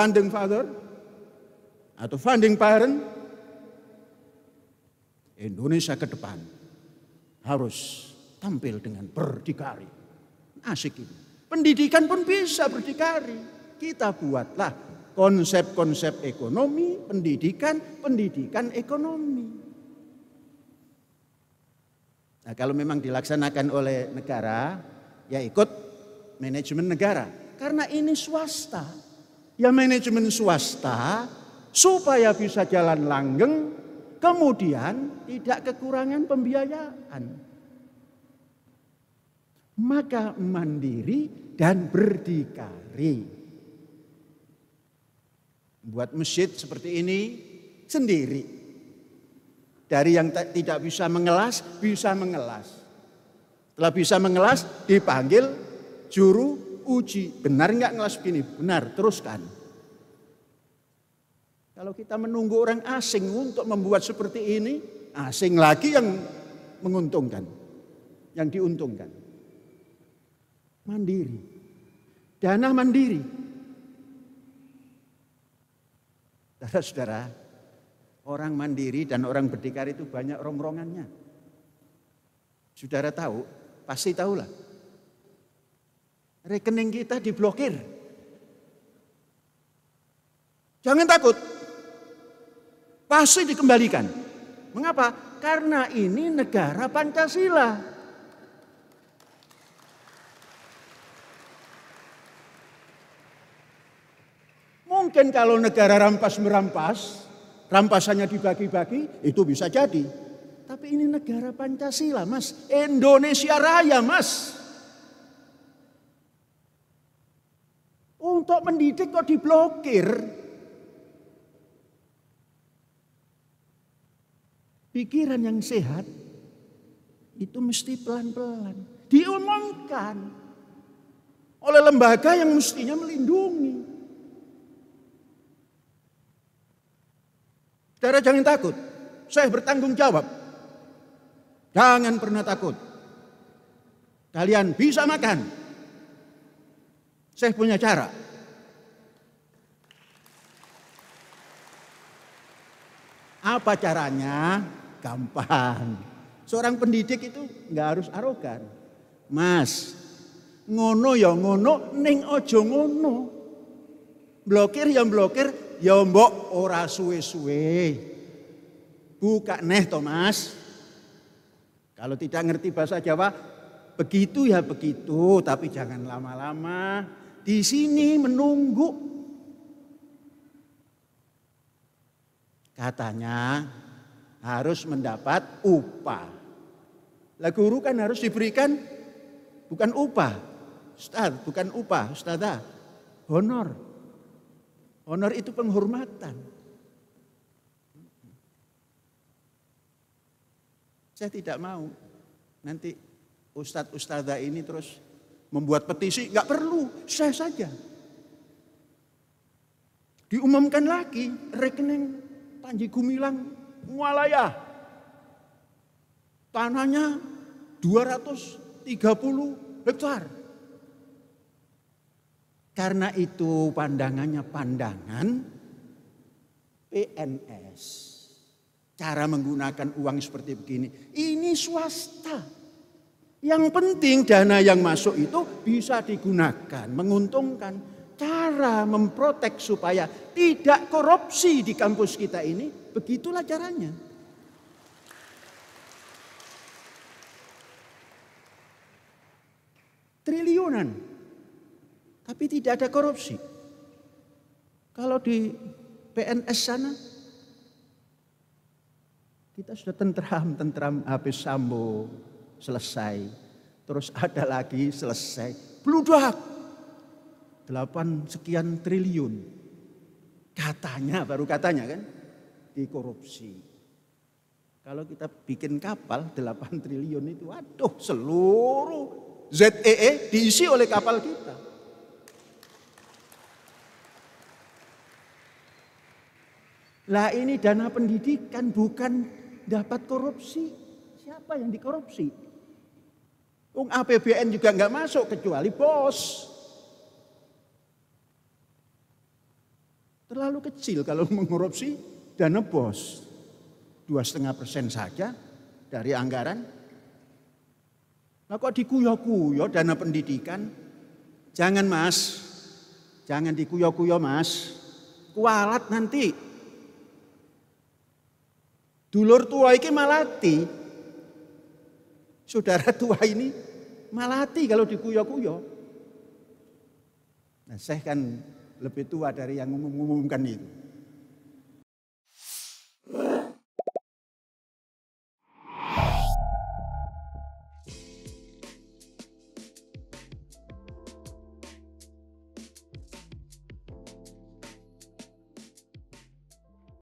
funding father atau funding parent, Indonesia ke depan harus tampil dengan berdikari. Asik ini. Pendidikan pun bisa berdikari. Kita buatlah konsep-konsep ekonomi, pendidikan, pendidikan ekonomi. Nah, kalau memang dilaksanakan oleh negara, ya ikut manajemen negara. Karena ini swasta, ya manajemen swasta supaya bisa jalan langgeng kemudian tidak kekurangan pembiayaan. Maka mandiri dan berdikari. Buat masjid seperti ini sendiri. Dari yang tidak bisa mengelas, bisa mengelas. Setelah bisa mengelas, dipanggil juru uji. Benar nggak ngelas begini? Benar, teruskan. Kalau kita menunggu orang asing untuk membuat seperti ini, asing lagi yang menguntungkan, yang diuntungkan. Mandiri. Dana mandiri. Saudara-saudara, orang mandiri dan orang berdikari itu banyak rongrongannya. Saudara tahu, pasti tahulah rekening kita diblokir. Jangan takut, pasti dikembalikan. Mengapa? Karena ini negara Pancasila. Mungkin kalau negara rampas merampas, rampasannya dibagi-bagi, itu bisa jadi. Tapi ini negara Pancasila, Mas. Indonesia Raya, Mas. kok mendidik kok diblokir? Pikiran yang sehat itu mesti pelan-pelan diumumkan oleh lembaga yang mestinya melindungi. Saudara jangan takut. Saya bertanggung jawab. Jangan pernah takut. Kalian bisa makan. Saya punya cara. Apa caranya? Gampang. Seorang pendidik itu nggak harus arogan. Mas, ngono ya ngono, ning ojo ngono. Blokir ya blokir, ya mbok ora suwe-suwe. Buka neh Thomas. Kalau tidak ngerti bahasa Jawa, begitu ya begitu, tapi jangan lama-lama. Di sini menunggu Katanya harus mendapat upah. Lah guru kan harus diberikan bukan upah. Ustaz, bukan upah, ustazah. Honor. Honor itu penghormatan. Saya tidak mau nanti ustadz ustazah ini terus membuat petisi, nggak perlu, saya saja. Diumumkan lagi rekening Panji Gumilang Mualaya. Tanahnya 230 hektar. Karena itu pandangannya pandangan PNS. Cara menggunakan uang seperti begini. Ini swasta. Yang penting dana yang masuk itu bisa digunakan, menguntungkan cara memprotek supaya tidak korupsi di kampus kita ini, begitulah caranya. Triliunan, tapi tidak ada korupsi. Kalau di PNS sana, kita sudah tentram-tentram habis Sambo selesai. Terus ada lagi selesai. Bludak 8 sekian triliun. Katanya, baru katanya kan, dikorupsi. Kalau kita bikin kapal 8 triliun itu, aduh seluruh ZEE e diisi oleh kapal kita. Lah ini dana pendidikan bukan dapat korupsi. Siapa yang dikorupsi? Ung APBN juga nggak masuk kecuali bos. terlalu kecil kalau mengkorupsi dana bos. Dua setengah persen saja dari anggaran. Nah kok dikuyok-kuyok dana pendidikan? Jangan mas, jangan dikuyok-kuyok mas. Kualat nanti. Dulur tua ini malati. Saudara tua ini malati kalau dikuyok-kuyok. Nah, saya kan lebih tua dari yang mengumumkan itu.